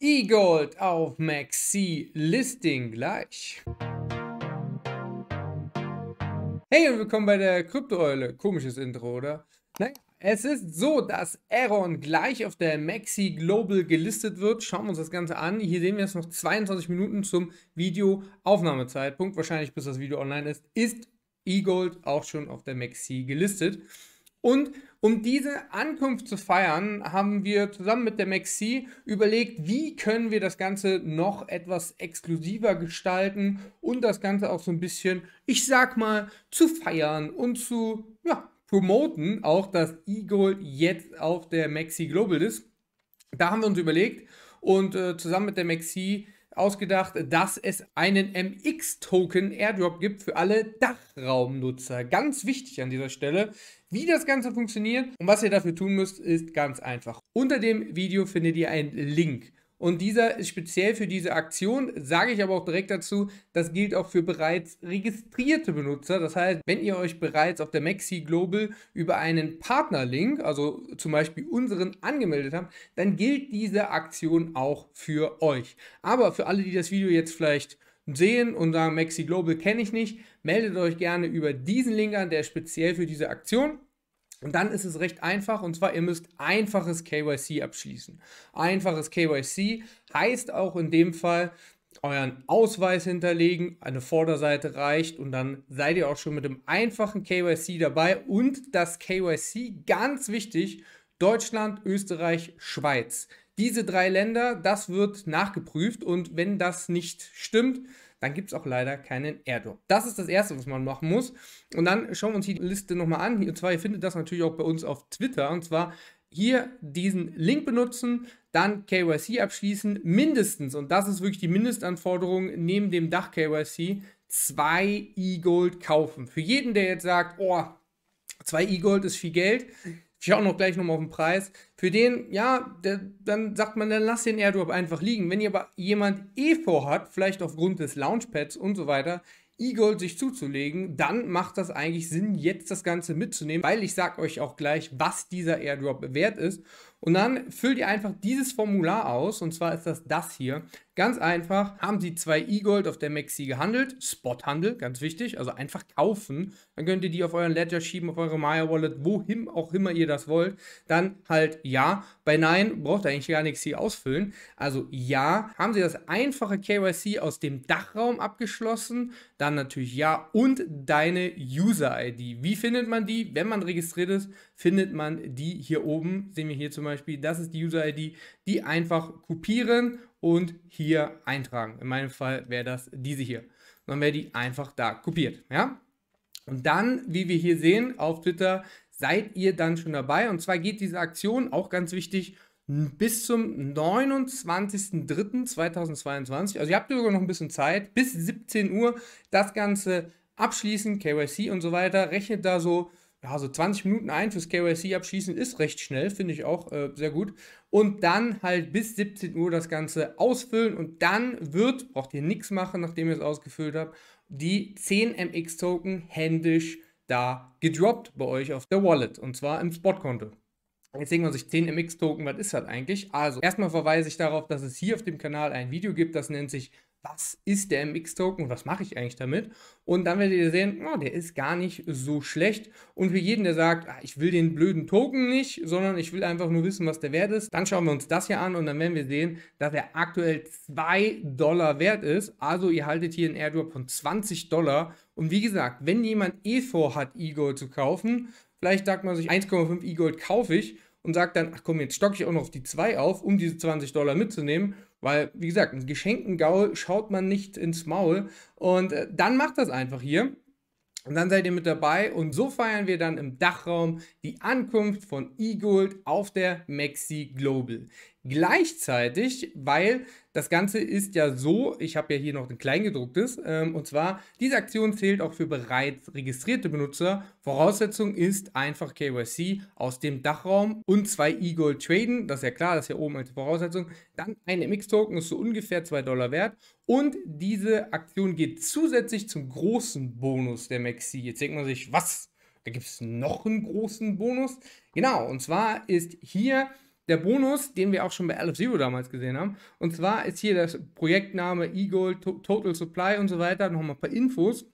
E-Gold auf Maxi Listing gleich. Hey und willkommen bei der Kryptoeule. Komisches Intro, oder? Nein. es ist so, dass Aaron gleich auf der Maxi Global gelistet wird. Schauen wir uns das Ganze an. Hier sehen wir jetzt noch 22 Minuten zum Videoaufnahmezeitpunkt. Wahrscheinlich bis das Video online ist, ist E-Gold auch schon auf der Maxi gelistet. Und um diese Ankunft zu feiern, haben wir zusammen mit der Maxi überlegt, wie können wir das Ganze noch etwas exklusiver gestalten und das Ganze auch so ein bisschen, ich sag mal, zu feiern und zu ja, promoten, auch dass E-Gold jetzt auf der Maxi Global ist. Da haben wir uns überlegt und äh, zusammen mit der Maxi ausgedacht, dass es einen MX-Token Airdrop gibt für alle Dachraumnutzer. Ganz wichtig an dieser Stelle. Wie das Ganze funktioniert und was ihr dafür tun müsst, ist ganz einfach. Unter dem Video findet ihr einen Link. Und dieser ist speziell für diese Aktion, sage ich aber auch direkt dazu, das gilt auch für bereits registrierte Benutzer. Das heißt, wenn ihr euch bereits auf der Maxi Global über einen Partnerlink, also zum Beispiel unseren, angemeldet habt, dann gilt diese Aktion auch für euch. Aber für alle, die das Video jetzt vielleicht sehen und sagen, Maxi Global kenne ich nicht, meldet euch gerne über diesen Link an, der speziell für diese Aktion und dann ist es recht einfach und zwar, ihr müsst einfaches KYC abschließen. Einfaches KYC heißt auch in dem Fall, euren Ausweis hinterlegen, eine Vorderseite reicht und dann seid ihr auch schon mit dem einfachen KYC dabei und das KYC ganz wichtig, Deutschland, Österreich, Schweiz. Diese drei Länder, das wird nachgeprüft und wenn das nicht stimmt, dann gibt es auch leider keinen Airdrop. Das ist das Erste, was man machen muss. Und dann schauen wir uns die Liste nochmal an. Und zwar, ihr findet das natürlich auch bei uns auf Twitter. Und zwar hier diesen Link benutzen, dann KYC abschließen, mindestens, und das ist wirklich die Mindestanforderung, neben dem Dach KYC, zwei E-Gold kaufen. Für jeden, der jetzt sagt, oh, zwei E-Gold ist viel Geld, ich auch noch gleich nochmal auf den Preis. Für den, ja, der, dann sagt man, dann lass den Airdrop einfach liegen. Wenn ihr aber jemand eh vorhat, vielleicht aufgrund des Launchpads und so weiter, E-Gold sich zuzulegen, dann macht das eigentlich Sinn, jetzt das Ganze mitzunehmen, weil ich sag euch auch gleich, was dieser Airdrop wert ist. Und dann füllt ihr einfach dieses Formular aus, und zwar ist das das hier. Ganz einfach, haben Sie zwei E-Gold auf der Maxi gehandelt, Spothandel, ganz wichtig, also einfach kaufen. Dann könnt ihr die auf euren Ledger schieben, auf eure Maya Wallet, wohin auch immer ihr das wollt. Dann halt ja. Bei nein braucht ihr eigentlich gar nichts hier ausfüllen. Also ja, haben Sie das einfache KYC aus dem Dachraum abgeschlossen? Dann natürlich ja und deine User-ID. Wie findet man die? Wenn man registriert ist, findet man die hier oben. Sehen wir hier zum Beispiel Beispiel, das ist die User-ID, die einfach kopieren und hier eintragen. In meinem Fall wäre das diese hier. Dann wäre die einfach da kopiert. Ja? Und dann, wie wir hier sehen auf Twitter, seid ihr dann schon dabei. Und zwar geht diese Aktion, auch ganz wichtig, bis zum 29.03.2022. Also ihr habt sogar noch ein bisschen Zeit, bis 17 Uhr das Ganze abschließen, KYC und so weiter. Rechnet da so ja, so 20 Minuten ein fürs KYC abschließen ist recht schnell, finde ich auch äh, sehr gut. Und dann halt bis 17 Uhr das Ganze ausfüllen und dann wird, braucht ihr nichts machen, nachdem ihr es ausgefüllt habt, die 10 MX-Token händisch da gedroppt bei euch auf der Wallet und zwar im Spotkonto. Jetzt denkt man sich 10 MX-Token, was ist das eigentlich? Also, erstmal verweise ich darauf, dass es hier auf dem Kanal ein Video gibt, das nennt sich was ist der MX-Token und was mache ich eigentlich damit? Und dann werdet ihr sehen, oh, der ist gar nicht so schlecht. Und für jeden, der sagt, ah, ich will den blöden Token nicht, sondern ich will einfach nur wissen, was der wert ist, dann schauen wir uns das hier an und dann werden wir sehen, dass er aktuell 2 Dollar wert ist. Also ihr haltet hier einen Airdrop von 20 Dollar. Und wie gesagt, wenn jemand eh vorhat, E-Gold zu kaufen, vielleicht sagt man sich, 1,5 E-Gold kaufe ich und sagt dann, ach komm, jetzt stocke ich auch noch auf die 2 auf, um diese 20 Dollar mitzunehmen. Weil, wie gesagt, ein Geschenkengaul schaut man nicht ins Maul. Und äh, dann macht das einfach hier. Und dann seid ihr mit dabei und so feiern wir dann im Dachraum die Ankunft von E-Gold auf der Maxi Global. Gleichzeitig, weil das Ganze ist ja so, ich habe ja hier noch ein kleingedrucktes, ähm, und zwar, diese Aktion zählt auch für bereits registrierte Benutzer. Voraussetzung ist einfach KYC aus dem Dachraum und zwei E-Gold traden, das ist ja klar, das ist ja oben als Voraussetzung. Dann ein MX-Token ist so ungefähr 2 Dollar wert und diese Aktion geht zusätzlich zum großen Bonus der Maxi. Jetzt denkt man sich, was? Da gibt es noch einen großen Bonus? Genau, und zwar ist hier der Bonus, den wir auch schon bei LF of Zero damals gesehen haben. Und zwar ist hier das Projektname, E-Gold, Total Supply und so weiter. Nochmal ein paar Infos.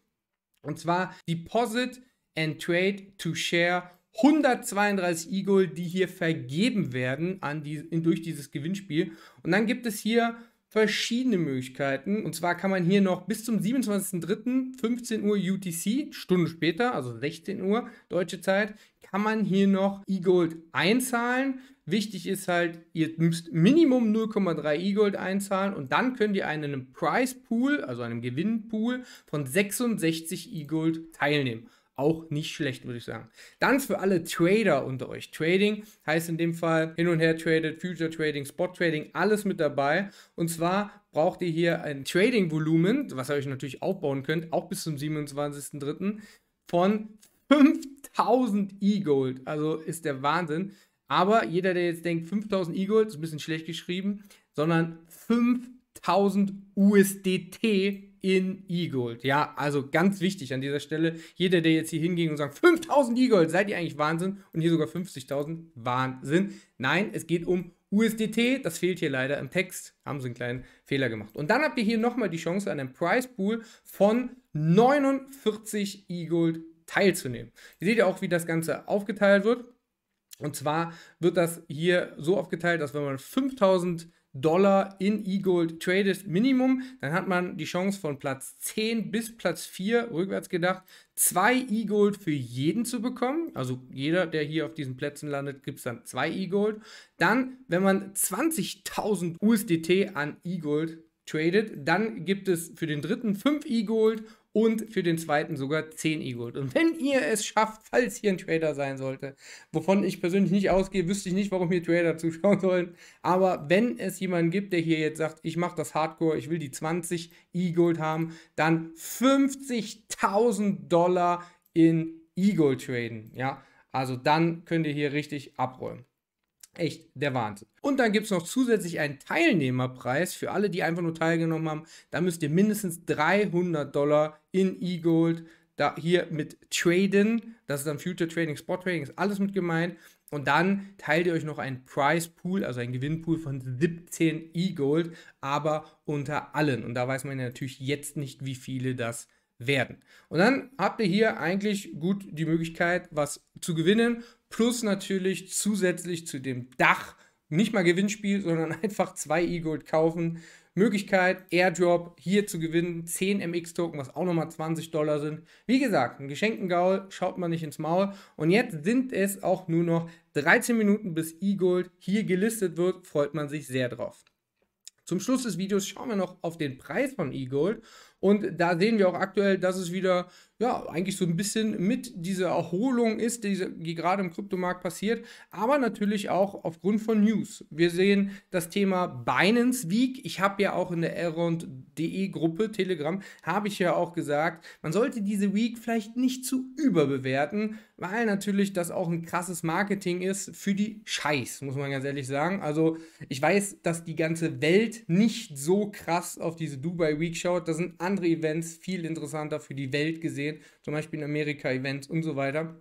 Und zwar Deposit and Trade to Share 132 e die hier vergeben werden an die, in, durch dieses Gewinnspiel. Und dann gibt es hier verschiedene Möglichkeiten. Und zwar kann man hier noch bis zum 27.03. 15 Uhr UTC, Stunde später, also 16 Uhr deutsche Zeit, kann man hier noch E-Gold einzahlen. Wichtig ist halt, ihr müsst Minimum 0,3 E-Gold einzahlen und dann könnt ihr an einem Price Pool, also einem Gewinnpool von 66 E-Gold teilnehmen. Auch nicht schlecht, würde ich sagen. Dann für alle Trader unter euch. Trading heißt in dem Fall hin und her tradet, Future Trading, Spot Trading, alles mit dabei. Und zwar braucht ihr hier ein Trading-Volumen, was ihr euch natürlich aufbauen könnt, auch bis zum 27.03. von 5000 E-Gold. Also ist der Wahnsinn. Aber jeder, der jetzt denkt, 5000 E-Gold, ist ein bisschen schlecht geschrieben, sondern 5000 USDT in E-Gold. Ja, also ganz wichtig an dieser Stelle. Jeder, der jetzt hier hinging und sagt, 5000 E-Gold, seid ihr eigentlich Wahnsinn? Und hier sogar 50.000, Wahnsinn. Nein, es geht um USDT, das fehlt hier leider im Text, haben sie einen kleinen Fehler gemacht. Und dann habt ihr hier nochmal die Chance, an einem Price Pool von 49 E-Gold teilzunehmen. Ihr seht ja auch, wie das Ganze aufgeteilt wird. Und zwar wird das hier so aufgeteilt, dass wenn man 5000 Dollar in E-Gold tradet Minimum, dann hat man die Chance von Platz 10 bis Platz 4 rückwärts gedacht, 2 E-Gold für jeden zu bekommen. Also jeder, der hier auf diesen Plätzen landet, gibt es dann 2 E-Gold. Dann, wenn man 20.000 USDT an E-Gold tradet, dann gibt es für den dritten 5 E-Gold und für den zweiten sogar 10 E-Gold. Und wenn ihr es schafft, falls ihr ein Trader sein sollte, wovon ich persönlich nicht ausgehe, wüsste ich nicht, warum hier Trader zuschauen sollen. Aber wenn es jemanden gibt, der hier jetzt sagt, ich mache das Hardcore, ich will die 20 E-Gold haben, dann 50.000 Dollar in E-Gold traden. Ja, also dann könnt ihr hier richtig abräumen. Echt der Wahnsinn. Und dann gibt es noch zusätzlich einen Teilnehmerpreis für alle, die einfach nur teilgenommen haben. Da müsst ihr mindestens 300 Dollar in eGold da hier mit traden. Das ist dann Future Trading, Spot Trading, ist alles mit gemeint. Und dann teilt ihr euch noch einen Price Pool, also einen Gewinnpool von 17 E-Gold, aber unter allen. Und da weiß man ja natürlich jetzt nicht, wie viele das werden. Und dann habt ihr hier eigentlich gut die Möglichkeit, was zu gewinnen. Plus natürlich zusätzlich zu dem Dach nicht mal Gewinnspiel, sondern einfach zwei E-Gold kaufen. Möglichkeit, Airdrop hier zu gewinnen, 10 MX-Token, was auch nochmal 20 Dollar sind. Wie gesagt, ein Geschenkengaul, schaut man nicht ins Maul. Und jetzt sind es auch nur noch 13 Minuten, bis E-Gold hier gelistet wird, freut man sich sehr drauf. Zum Schluss des Videos schauen wir noch auf den Preis von E-Gold und da sehen wir auch aktuell, dass es wieder, ja, eigentlich so ein bisschen mit dieser Erholung ist, die, die gerade im Kryptomarkt passiert, aber natürlich auch aufgrund von News. Wir sehen das Thema Binance Week. Ich habe ja auch in der Aeron.de Gruppe Telegram, habe ich ja auch gesagt, man sollte diese Week vielleicht nicht zu überbewerten, weil natürlich das auch ein krasses Marketing ist für die Scheiß, muss man ganz ehrlich sagen. Also ich weiß, dass die ganze Welt nicht so krass auf diese Dubai Week schaut. Das sind andere Events viel interessanter für die Welt gesehen, zum Beispiel in Amerika Events und so weiter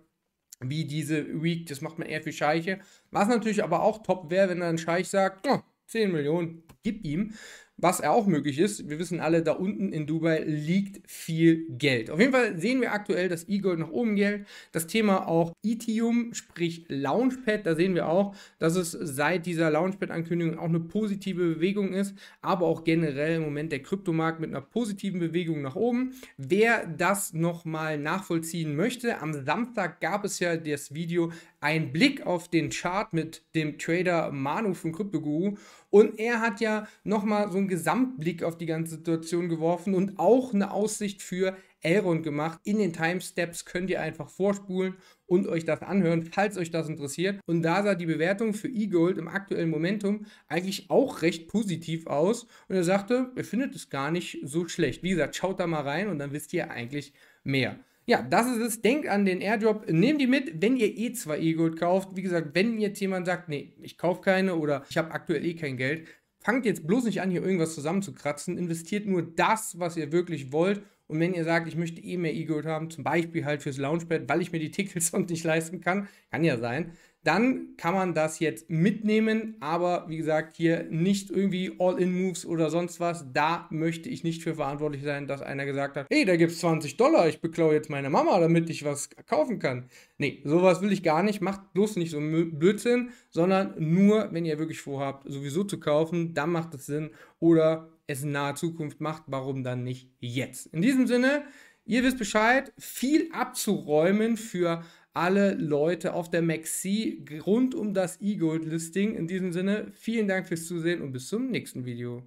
wie diese Week, das macht man eher für Scheiche. Was natürlich aber auch top wäre, wenn dann ein Scheich sagt, oh, 10 Millionen, gib ihm. Was auch möglich ist, wir wissen alle, da unten in Dubai liegt viel Geld. Auf jeden Fall sehen wir aktuell dass E-Gold nach oben Geld. Das Thema auch Ethium, sprich Launchpad, da sehen wir auch, dass es seit dieser Launchpad-Ankündigung auch eine positive Bewegung ist, aber auch generell im Moment der Kryptomarkt mit einer positiven Bewegung nach oben. Wer das nochmal nachvollziehen möchte, am Samstag gab es ja das Video ein Blick auf den Chart mit dem Trader Manu von CryptoGuru und er hat ja nochmal so einen Gesamtblick auf die ganze Situation geworfen und auch eine Aussicht für Elrond gemacht. In den Timesteps könnt ihr einfach vorspulen und euch das anhören, falls euch das interessiert. Und da sah die Bewertung für E-Gold im aktuellen Momentum eigentlich auch recht positiv aus. Und er sagte, er findet es gar nicht so schlecht. Wie gesagt, schaut da mal rein und dann wisst ihr eigentlich mehr ja, das ist es. Denkt an den Airdrop. Nehmt die mit, wenn ihr eh zwei E-Gold kauft. Wie gesagt, wenn jetzt jemand sagt, nee, ich kaufe keine oder ich habe aktuell eh kein Geld, fangt jetzt bloß nicht an, hier irgendwas zusammenzukratzen. Investiert nur das, was ihr wirklich wollt. Und wenn ihr sagt, ich möchte eh mehr E-Gold haben, zum Beispiel halt fürs Launchpad, weil ich mir die Tickets sonst nicht leisten kann, kann ja sein, dann kann man das jetzt mitnehmen. Aber wie gesagt, hier nicht irgendwie All-in-Moves oder sonst was. Da möchte ich nicht für verantwortlich sein, dass einer gesagt hat, hey, da gibt es 20 Dollar, ich beklaue jetzt meine Mama, damit ich was kaufen kann. Nee, sowas will ich gar nicht. Macht bloß nicht so Blödsinn, sondern nur, wenn ihr wirklich vorhabt, sowieso zu kaufen, dann macht es Sinn. Oder es in naher Zukunft macht, warum dann nicht jetzt? In diesem Sinne, ihr wisst Bescheid, viel abzuräumen für alle Leute auf der Maxi rund um das E-Gold-Listing. In diesem Sinne, vielen Dank fürs Zusehen und bis zum nächsten Video.